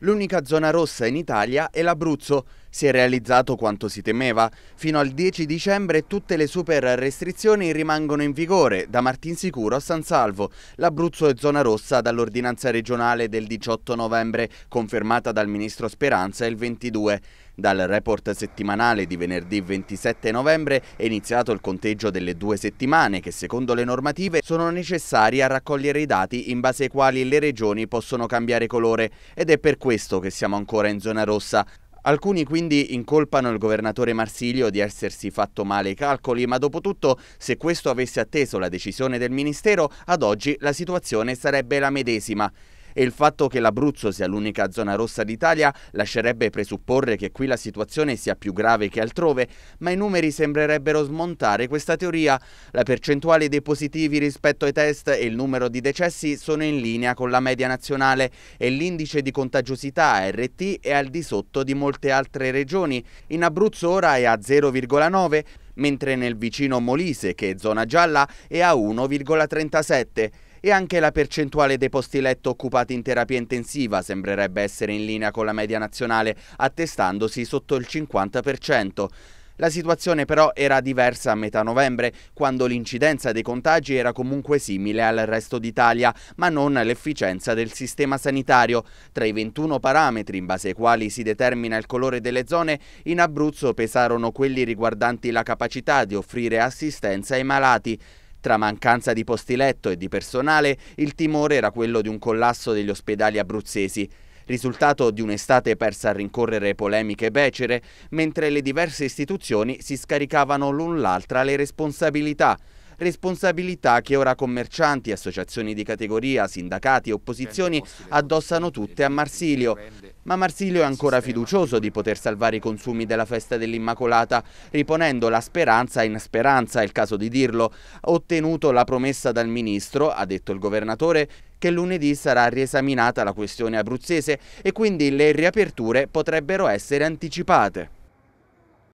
L'unica zona rossa in Italia è l'Abruzzo. Si è realizzato quanto si temeva. Fino al 10 dicembre tutte le super restrizioni rimangono in vigore, da Martinsicuro a San Salvo. L'Abruzzo è zona rossa dall'ordinanza regionale del 18 novembre, confermata dal ministro Speranza il 22. Dal report settimanale di venerdì 27 novembre è iniziato il conteggio delle due settimane che secondo le normative sono necessarie a raccogliere i dati in base ai quali le regioni possono cambiare colore ed è per questo che siamo ancora in zona rossa. Alcuni quindi incolpano il governatore Marsilio di essersi fatto male i calcoli, ma dopo tutto, se questo avesse atteso la decisione del Ministero, ad oggi la situazione sarebbe la medesima e il fatto che l'Abruzzo sia l'unica zona rossa d'Italia lascerebbe presupporre che qui la situazione sia più grave che altrove, ma i numeri sembrerebbero smontare questa teoria. La percentuale dei positivi rispetto ai test e il numero di decessi sono in linea con la media nazionale e l'indice di contagiosità RT è al di sotto di molte altre regioni. In Abruzzo ora è a 0,9 mentre nel vicino Molise, che è zona gialla, è a 1,37 e anche la percentuale dei posti letto occupati in terapia intensiva sembrerebbe essere in linea con la media nazionale, attestandosi sotto il 50%. La situazione però era diversa a metà novembre, quando l'incidenza dei contagi era comunque simile al resto d'Italia, ma non l'efficienza del sistema sanitario. Tra i 21 parametri in base ai quali si determina il colore delle zone, in Abruzzo pesarono quelli riguardanti la capacità di offrire assistenza ai malati. Tra mancanza di posti letto e di personale, il timore era quello di un collasso degli ospedali abruzzesi, risultato di un'estate persa a rincorrere polemiche becere, mentre le diverse istituzioni si scaricavano l'un l'altra le responsabilità, responsabilità che ora commercianti, associazioni di categoria, sindacati e opposizioni addossano tutte a Marsilio. Ma Marsilio è ancora fiducioso di poter salvare i consumi della festa dell'Immacolata, riponendo la speranza in speranza, è il caso di dirlo, ottenuto la promessa dal ministro, ha detto il governatore, che lunedì sarà riesaminata la questione abruzzese e quindi le riaperture potrebbero essere anticipate.